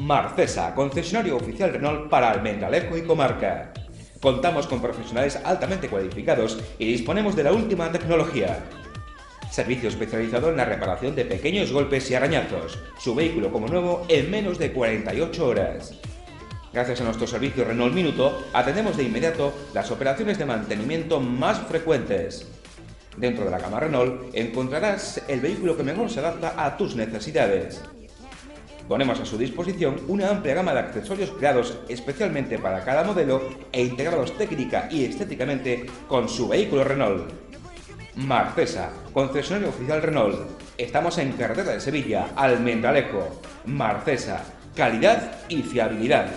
Marcesa, concesionario oficial Renault para Almendralejo y comarca. Contamos con profesionales altamente cualificados y disponemos de la última tecnología. Servicio especializado en la reparación de pequeños golpes y arañazos. Su vehículo como nuevo en menos de 48 horas. Gracias a nuestro servicio Renault Minuto, atendemos de inmediato las operaciones de mantenimiento más frecuentes. Dentro de la gama Renault encontrarás el vehículo que mejor se adapta a tus necesidades. Ponemos a su disposición una amplia gama de accesorios creados especialmente para cada modelo e integrados técnica y estéticamente con su vehículo Renault. Marcesa, concesionario oficial Renault. Estamos en carretera de Sevilla, Almendralejo. Marcesa, calidad y fiabilidad.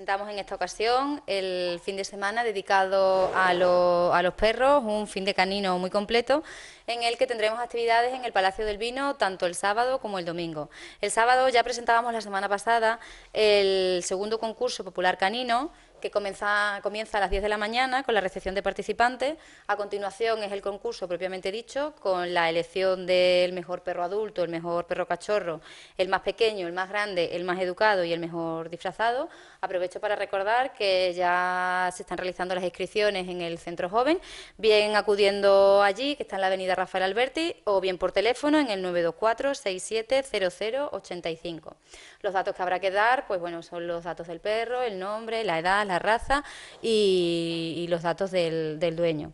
presentamos en esta ocasión el fin de semana dedicado a, los perros, un fin de canino muy completo, en el que tendremos actividades en el Palacio del Vino tanto el sábado como el domingo. El sábado ya presentábamos la semana pasada el segundo concurso popular canino, que comienza, a las 10 de la mañana con la recepción de participantes. A continuación es el concurso propiamente dicho, con la elección del mejor perro adulto, el mejor perro cachorro, el más pequeño, el más grande, el más educado y el mejor disfrazado. Aprovecho para recordar que ya se están realizando las inscripciones en el Centro Joven, bien acudiendo allí, que está en la avenida Rafael Alberti, o bien por teléfono en el 924-670085. Los datos que habrá que dar, pues bueno, son los datos del perro, el nombre, la edad, la raza y, los datos del, dueño.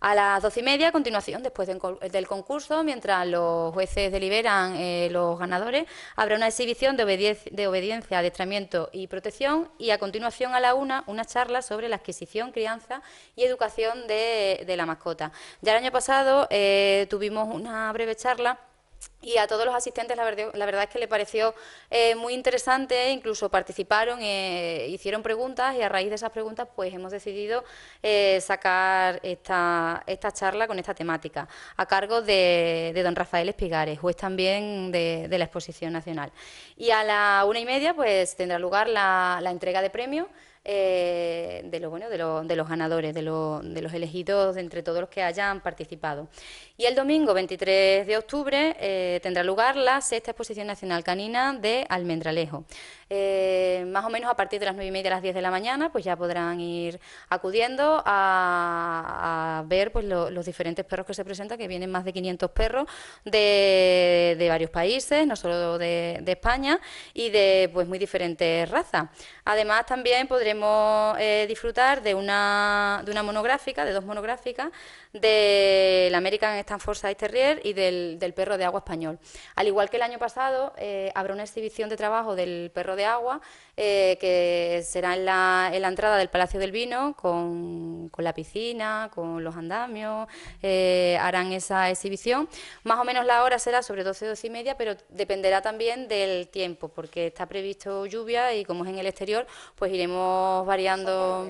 A las doce y media, a continuación, después del concurso, mientras los jueces deliberan eh, los ganadores, habrá una exhibición de, de, obediencia, adiestramiento y protección y a continuación a la una una charla sobre la adquisición, crianza y educación de, la mascota. Ya el año pasado eh, tuvimos una breve charla y a todos los asistentes la verdad, es que le pareció eh, muy interesante, incluso participaron, eh, hicieron preguntas y a raíz de esas preguntas pues hemos decidido eh, sacar esta, esta charla con esta temática a cargo de, don Rafael Espigares, juez también de, la Exposición Nacional. Y a la una y media pues tendrá lugar la entrega de premios eh, de, de, los ganadores, de, los elegidos entre todos los que hayan participado. Y el domingo 23 de octubre eh, tendrá lugar la sexta exposición nacional canina de Almendralejo. Eh, más o menos a partir de las 9 y media a las 10 de la mañana, pues ya podrán ir acudiendo a, ver pues, los diferentes perros que se presentan, que vienen más de 500 perros de, varios países, no solo de, España, y de pues muy diferentes razas. Además, también podrían eh, disfrutar de una, de una monográfica, de dos monográficas, del American Stanforza Terrier y del, del, perro de agua español. Al igual que el año pasado, eh, habrá una exhibición de trabajo del perro de agua eh, que será en la, entrada del Palacio del Vino con, con la piscina, con los andamios, harán esa exhibición. Más o menos la hora será sobre 12, 12 y media, pero dependerá también del tiempo, porque está previsto lluvia y como es en el exterior, pues iremos variando.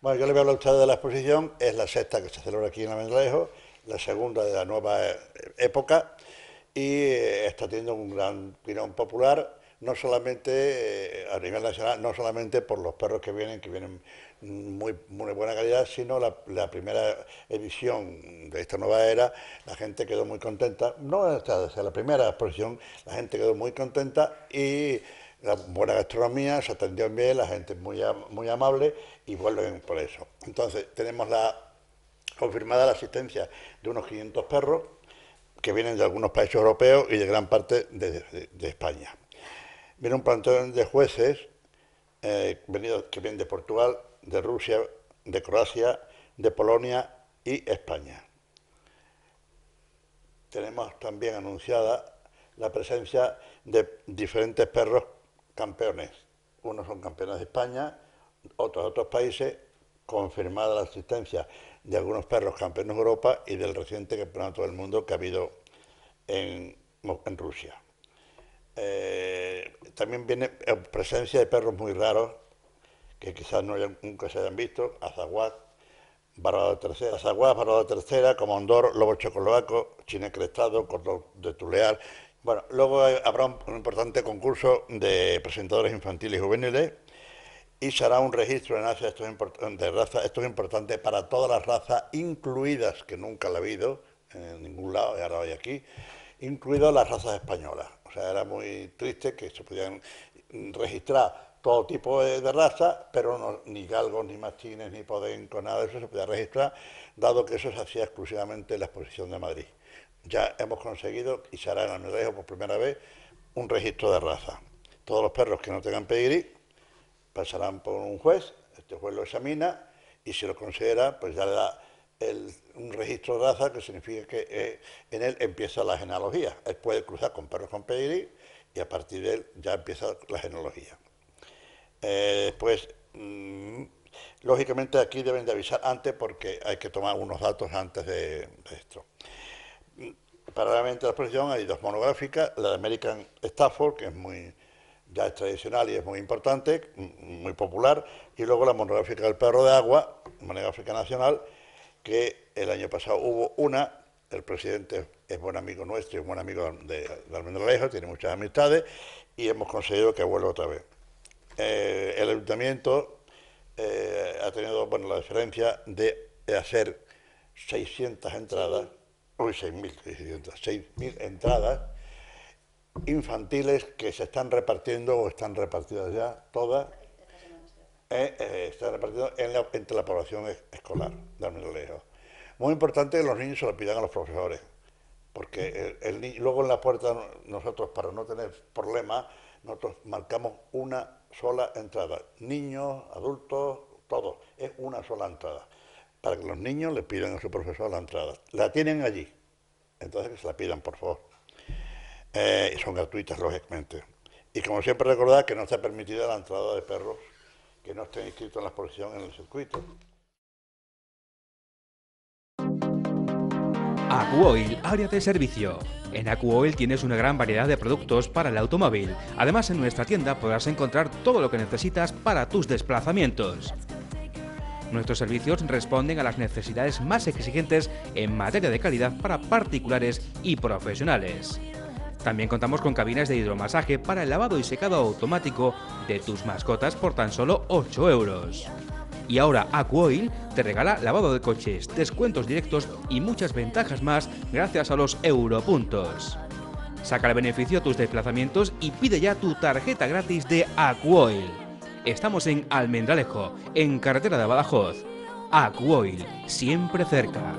Bueno, yo le voy a hablar de la exposición, es la sexta que se celebra aquí en la Almendralejo, la segunda de la nueva eh, época, y eh, está teniendo un gran tirón popular, no solamente eh, a nivel nacional, no solamente por los perros que vienen, que vienen muy, muy buena calidad, sino la, primera edición de esta nueva era, la gente quedó muy contenta, no esta, la primera exposición, la gente quedó muy contenta y la buena gastronomía, se atendió bien, la gente muy, muy amable y vuelven por eso. Entonces, tenemos la confirmada la asistencia de unos 500 perros que vienen de algunos países europeos y de gran parte de, España. Viene un plantón de jueces eh, venidos, que vienen de Portugal, de Rusia, de Croacia, de Polonia y España. Tenemos también anunciada la presencia de diferentes perros campeones. Unos son campeones de España, otros de otros países, confirmada la existencia de algunos perros campeones de Europa y del reciente campeonato del mundo que ha habido en, Rusia. Eh, también viene eh, presencia de perros muy raros que quizás nunca se hayan visto, azaguas, barrado tercera, azaguas, barrado tercera, comondor, lobo checoslovaco, China crestado, cordón de tulear, bueno, luego habrá un, importante concurso de presentadores infantiles y juveniles y se hará un registro en Asia de raza, esto es importante para todas las razas, incluidas, que nunca la ha habido en ningún lado, y ahora hoy aquí, incluidas las razas españolas. O sea, era muy triste que se pudieran registrar todo tipo de, razas, pero ni galgos, ni machines, ni podenco, nada de eso se podía registrar, dado que eso se hacía exclusivamente en la exposición de Madrid ya hemos conseguido, y se hará en por primera vez, un registro de raza. Todos los perros que no tengan pedigrí pasarán por un juez, este juez lo examina y si lo considera, pues ya le da un registro de raza que significa que eh, en él empieza la genealogía. Él puede cruzar con perros con pedigrí y a partir de él ya empieza la genealogía. Eh, después, pues, lógicamente aquí deben de avisar antes porque hay que tomar unos datos antes de esto paralelamente a la expresión hay dos monográficas, la de American Stafford, que es muy ya es tradicional y es muy importante, mm, muy popular, y luego la monográfica del perro de agua, monográfica nacional, que el año pasado hubo una, el presidente es buen amigo nuestro es buen amigo de, de lejos... tiene muchas amistades, y hemos conseguido que vuelva otra vez. Eh, el ayuntamiento eh, ha tenido la diferencia de hacer 600 entradas hoy 6.000 entradas infantiles que se están repartiendo o están repartidas ya todas, eh, eh, están entre la población escolar de lejos. Muy importante que los niños se lo pidan a los profesores, porque luego en la puerta nosotros, para no tener problemas, nosotros marcamos una sola entrada, niños, adultos, todos, es una sola entrada para que los niños le pidan a su profesor la entrada. La tienen allí, entonces que se la pidan, por favor. Eh, y son gratuitas, lógicamente. Y como siempre recordad que no está permitida la entrada de perros que no estén inscritos en la exposición en el circuito. Acuoil, área de servicio. En Acuoil tienes una gran variedad de productos para el automóvil. Además, en nuestra tienda podrás encontrar todo lo que necesitas para tus desplazamientos. Nuestros servicios responden a las necesidades más exigentes en materia de calidad para particulares y profesionales. También contamos con cabinas de hidromasaje para el lavado y secado automático de tus mascotas por tan solo 8 euros. Y ahora Aquoil te regala lavado de coches, descuentos directos y muchas ventajas más gracias a los Europuntos. Saca el beneficio a tus desplazamientos y pide ya tu tarjeta gratis de Aquoil. Estamos en Almendralejo, en carretera de Badajoz. Aquoil, siempre cerca.